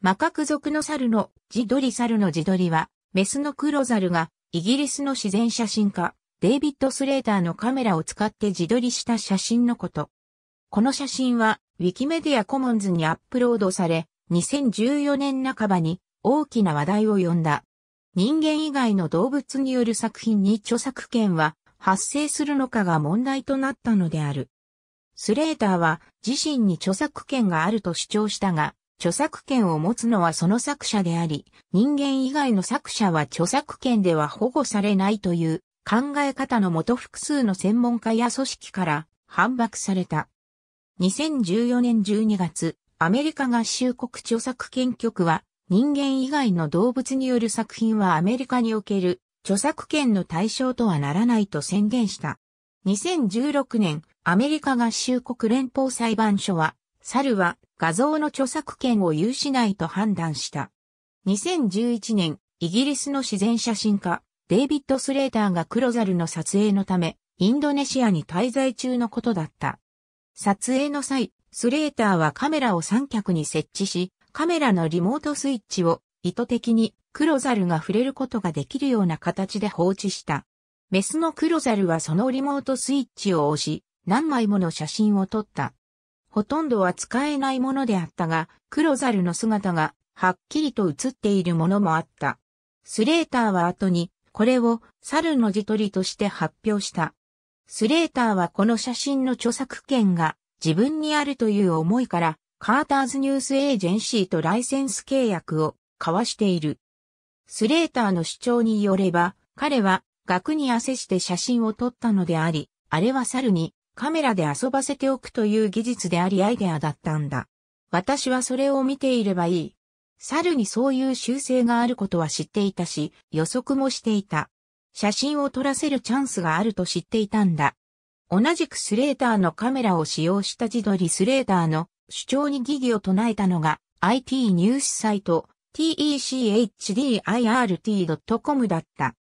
マカク族の猿の自撮り猿の自撮りは、メスの黒猿が、イギリスの自然写真家、デイビッド・スレーターのカメラを使って自撮りした写真のこと。この写真は、ウィキメディアコモンズにアップロードされ、2014年半ばに大きな話題を呼んだ。人間以外の動物による作品に著作権は発生するのかが問題となったのである。スレーターは自身に著作権があると主張したが、著作権を持つのはその作者であり、人間以外の作者は著作権では保護されないという考え方のもと複数の専門家や組織から反駁された。2014年12月、アメリカ合衆国著作権局は、人間以外の動物による作品はアメリカにおける著作権の対象とはならないと宣言した。2016年、アメリカ合衆国連邦裁判所は、猿は画像の著作権を有しないと判断した。2011年、イギリスの自然写真家、デイビッド・スレーターが黒猿の撮影のため、インドネシアに滞在中のことだった。撮影の際、スレーターはカメラを三脚に設置し、カメラのリモートスイッチを意図的に黒猿が触れることができるような形で放置した。メスの黒猿はそのリモートスイッチを押し、何枚もの写真を撮った。ほとんどは使えないものであったが、黒猿の姿がはっきりと映っているものもあった。スレーターは後に、これを猿の自撮りとして発表した。スレーターはこの写真の著作権が自分にあるという思いから、カーターズニュースエージェンシーとライセンス契約を交わしている。スレーターの主張によれば、彼は額に汗して写真を撮ったのであり、あれは猿にカメラで遊ばせておくという技術でありアイデアだったんだ。私はそれを見ていればいい。猿にそういう習性があることは知っていたし、予測もしていた。写真を撮らせるチャンスがあると知っていたんだ。同じくスレーターのカメラを使用した自撮りスレーターの主張に疑義を唱えたのが IT ニュースサイト techdirt.com だった。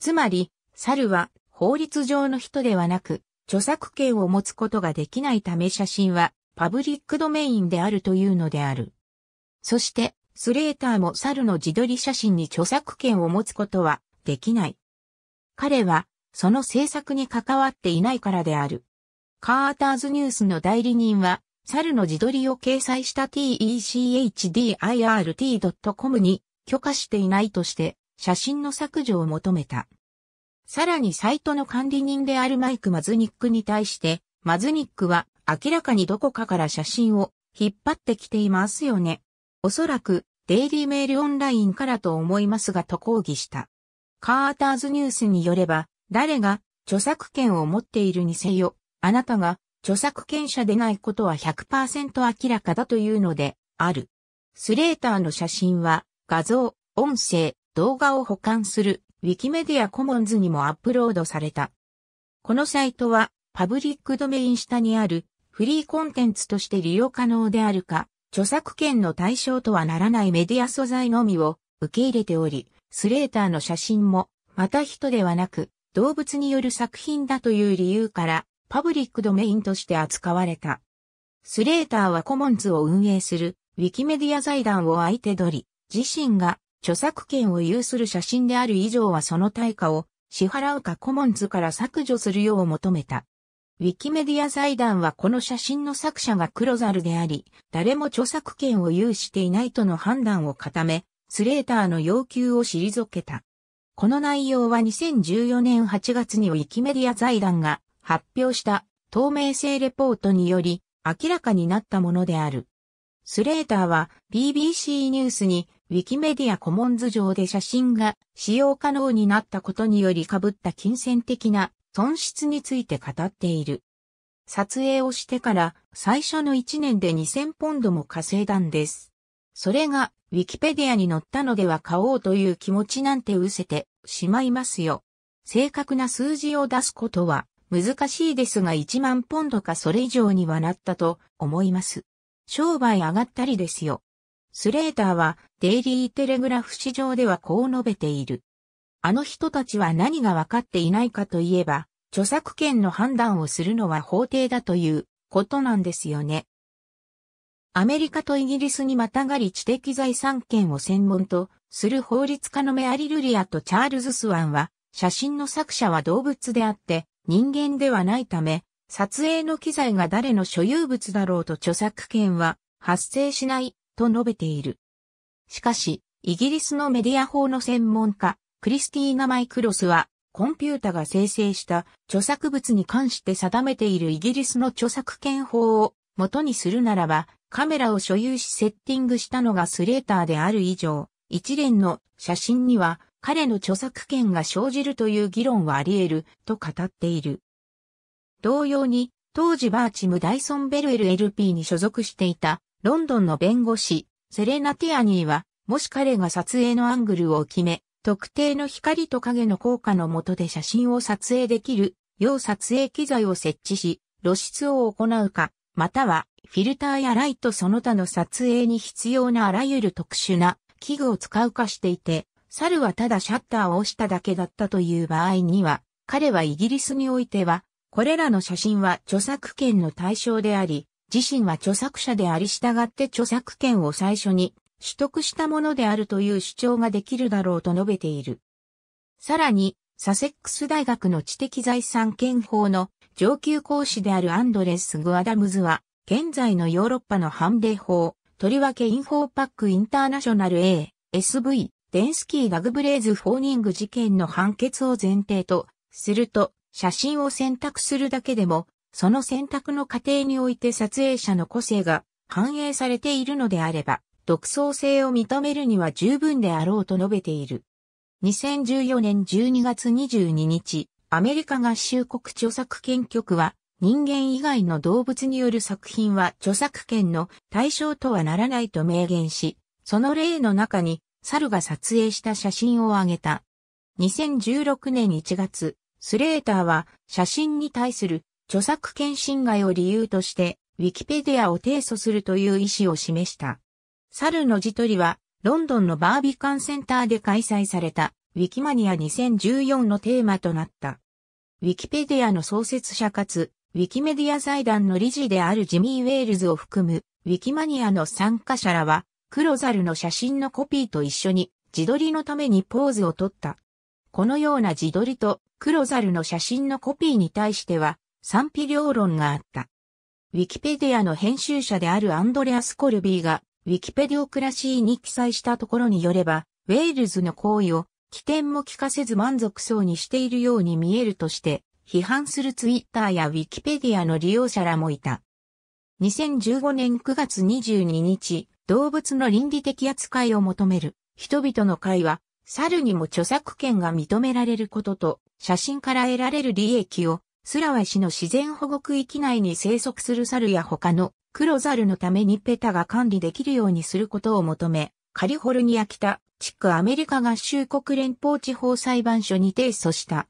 つまり、猿は法律上の人ではなく、著作権を持つことができないため写真はパブリックドメインであるというのである。そして、スレーターも猿の自撮り写真に著作権を持つことはできない。彼は、その制作に関わっていないからである。カーターズニュースの代理人は、猿の自撮りを掲載した techdirt.com に許可していないとして、写真の削除を求めた。さらにサイトの管理人であるマイク・マズニックに対して、マズニックは明らかにどこかから写真を引っ張ってきていますよね。おそらく、デイリーメールオンラインからと思いますがと抗議した。カーターズニュースによれば、誰が著作権を持っているにせよ、あなたが著作権者でないことは100%明らかだというので、ある。スレーターの写真は、画像、音声、動画を保管するウィキメディアコモンズにもアップロードされた。このサイトは、パブリックドメイン下にあるフリーコンテンツとして利用可能であるか、著作権の対象とはならないメディア素材のみを受け入れており、スレーターの写真も、また人ではなく、動物による作品だという理由から、パブリックドメインとして扱われた。スレーターはコモンズを運営する、ウィキメディア財団を相手取り、自身が著作権を有する写真である以上はその対価を支払うかコモンズから削除するよう求めた。ウィキメディア財団はこの写真の作者がクロザルであり、誰も著作権を有していないとの判断を固め、スレーターの要求を退けた。この内容は2014年8月にウィキメディア財団が発表した透明性レポートにより明らかになったものである。スレーターは BBC ニュースにウィキメディアコモンズ上で写真が使用可能になったことにより被った金銭的な損失について語っている。撮影をしてから最初の1年で2000ポンドも稼いだんです。それがウィキペディアに載ったのでは買おうという気持ちなんて失せてしまいますよ。正確な数字を出すことは難しいですが1万ポンドかそれ以上にはなったと思います。商売上がったりですよ。スレーターはデイリーテレグラフ市場ではこう述べている。あの人たちは何がわかっていないかといえば、著作権の判断をするのは法廷だということなんですよね。アメリカとイギリスにまたがり知的財産権を専門とする法律家のメアリ・ルリアとチャールズ・スワンは、写真の作者は動物であって人間ではないため、撮影の機材が誰の所有物だろうと著作権は発生しないと述べている。しかし、イギリスのメディア法の専門家、クリスティーナ・マイクロスは、コンピュータが生成した著作物に関して定めているイギリスの著作権法を元にするならば、カメラを所有しセッティングしたのがスレーターである以上、一連の写真には彼の著作権が生じるという議論はあり得ると語っている。同様に、当時バーチム・ダイソン・ベルエル LP に所属していた、ロンドンの弁護士、セレナ・ティアニーは、もし彼が撮影のアングルを決め、特定の光と影の効果の下で写真を撮影できる、要撮影機材を設置し、露出を行うか、または、フィルターやライトその他の撮影に必要なあらゆる特殊な器具を使うかしていて、猿はただシャッターを押しただけだったという場合には、彼はイギリスにおいてはこれらの写真は著作権の対象であり、自身は著作者であり従って著作権を最初に取得したものであるという主張ができるだろうと述べている。さらに、サセックス大学の知的財産権法の上級講師であるアンドレス・グアダムズは、現在のヨーロッパの判例法、とりわけインフォーパックインターナショナル A、SV、デンスキー・ダグブレーズ・フォーニング事件の判決を前提とすると、写真を選択するだけでも、その選択の過程において撮影者の個性が反映されているのであれば、独創性を認めるには十分であろうと述べている。2014年12月22日、アメリカ合衆国著作権局は、人間以外の動物による作品は著作権の対象とはならないと明言し、その例の中に、猿が撮影した写真を挙げた。2016年1月、スレーターは写真に対する著作権侵害を理由として、ウィキペディアを提訴するという意思を示した。猿の自撮りは、ロンドンのバービカンセンターで開催された、ウィキマニア2014のテーマとなった。ウィキペディアの創設者かつ、ウィキメディア財団の理事であるジミー・ウェールズを含む、ウィキマニアの参加者らは、黒猿の写真のコピーと一緒に、自撮りのためにポーズを取った。このような自撮りと黒猿の写真のコピーに対しては賛否両論があった。ウィキペディアの編集者であるアンドレアス・コルビーが、ウィキペディオクラシーに記載したところによれば、ウェールズの行為を、起点も聞かせず満足そうにしているように見えるとして、批判するツイッターやウィキペディアの利用者らもいた。2015年9月22日、動物の倫理的扱いを求める人々の会は、猿にも著作権が認められることと、写真から得られる利益を、スラワ市の自然保護区域内に生息する猿や他の黒猿のためにペタが管理できるようにすることを求め、カリフォルニア北地区アメリカ合衆国連邦地方裁判所に提訴した。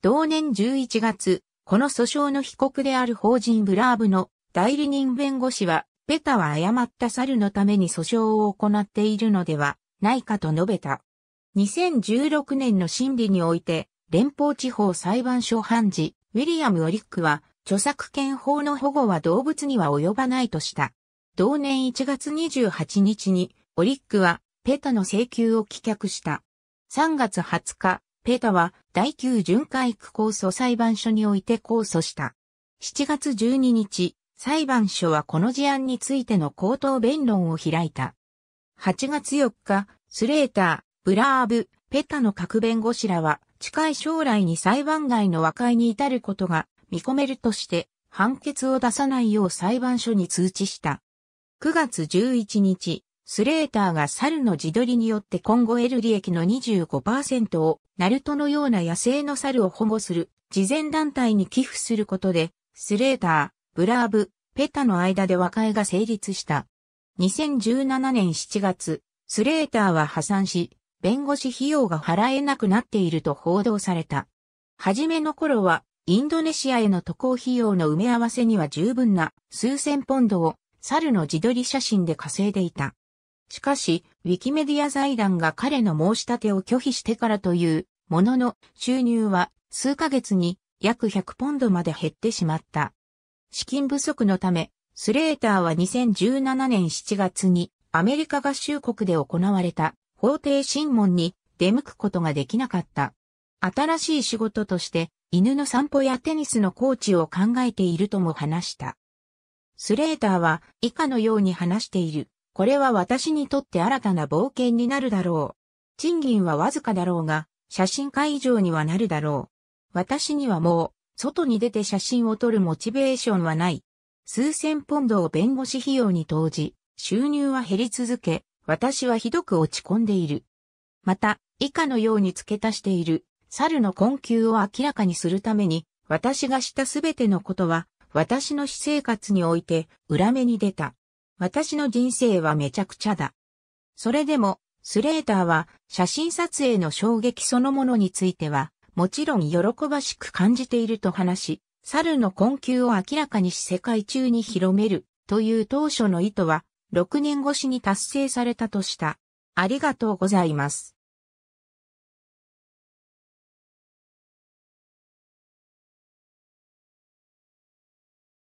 同年11月、この訴訟の被告である法人ブラーブの代理人弁護士は、ペタは誤った猿のために訴訟を行っているのではないかと述べた。2016年の審理において、連邦地方裁判所判事、ウィリアム・オリックは、著作権法の保護は動物には及ばないとした。同年1月28日に、オリックは、ペタの請求を棄却した。3月20日、ペタは、第9巡回区控訴裁判所において控訴した。7月12日、裁判所はこの事案についての口頭弁論を開いた。8月4日、スレーター、ブラーブ、ペタの各弁護士らは、近い将来に裁判外の和解に至ることが見込めるとして、判決を出さないよう裁判所に通知した。9月11日、スレーターが猿の自撮りによって今後得る利益の25%を、ナルトのような野生の猿を保護する、慈善団体に寄付することで、スレーター、ブラーブ、ペタの間で和解が成立した。2017年7月、スレーターは破産し、弁護士費用が払えなくなっていると報道された。はじめの頃は、インドネシアへの渡航費用の埋め合わせには十分な数千ポンドを猿の自撮り写真で稼いでいた。しかし、ウィキメディア財団が彼の申し立てを拒否してからというものの収入は数ヶ月に約100ポンドまで減ってしまった。資金不足のため、スレーターは2017年7月にアメリカ合衆国で行われた法廷審問に出向くことができなかった。新しい仕事として犬の散歩やテニスのコーチを考えているとも話した。スレーターは以下のように話している。これは私にとって新たな冒険になるだろう。賃金はわずかだろうが、写真会以上にはなるだろう。私にはもう、外に出て写真を撮るモチベーションはない。数千ポンドを弁護士費用に投じ、収入は減り続け、私はひどく落ち込んでいる。また、以下のように付け足している、猿の困窮を明らかにするために、私がしたすべてのことは、私の私生活において裏目に出た。私の人生はめちゃくちゃだ。それでも、スレーターは写真撮影の衝撃そのものについては、もちろん喜ばしく感じていると話し、猿の困窮を明らかにし世界中に広めるという当初の意図は6年越しに達成されたとした。ありがとうございます。